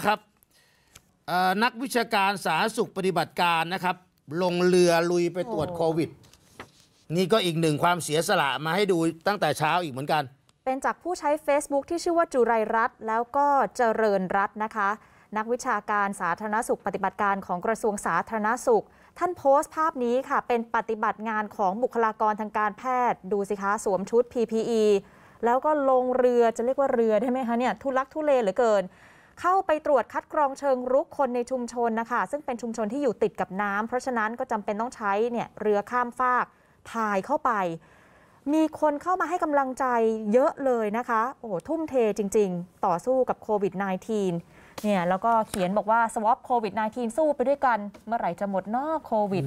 นครับนักวิชาการสาธารณสุขปฏิบัติการนะครับลงเรือลุยไปตรวจโควิด นี่ก็อีกหนึ่งความเสียสละ มาให้ดูตั้งแต่เช้าอีกเหมือนกัน เป็นจากผู้ใช้ Facebook ที่ชื่อว่าจุไรรัตแล้วก็เจริญรัตนนะคะ นักวิชาการสาธารณสุขปฏิบัติการของกระทรวงสาธารณสุข ท่านโพสต์ภาพนี้ค่ะ เป็นปฏิบัติงานของบุคลากรทางการแพทย์ ดูสิคะสวมชุด PPE แล้วก็ลงเรือจะเรียกว่าเรือได้ไหมคะเนี่ยทุลักทุเลเหลือเกินเข้าไปตรวจคัดกรองเชิงรุกคนในชุมชนนะคะ ซึ่งเป็นชุมชนที่อยู่ติดกับน้ำ เพราะฉะนั้นก็จำเป็นต้องใช้เนี่ยเรือข้ามฟากพายเข้าไป มีคนเข้ามาให้กำลังใจเยอะเลยนะคะโอ้โหทุ่มเทจริงๆต่อสู้กับโควิด -19 เนี่ยแล้วก็เขียนบอกว่าสวอปโควิด -19 สู้ไปด้วยกันเมื่อไหร่จะหมดนอกโควิด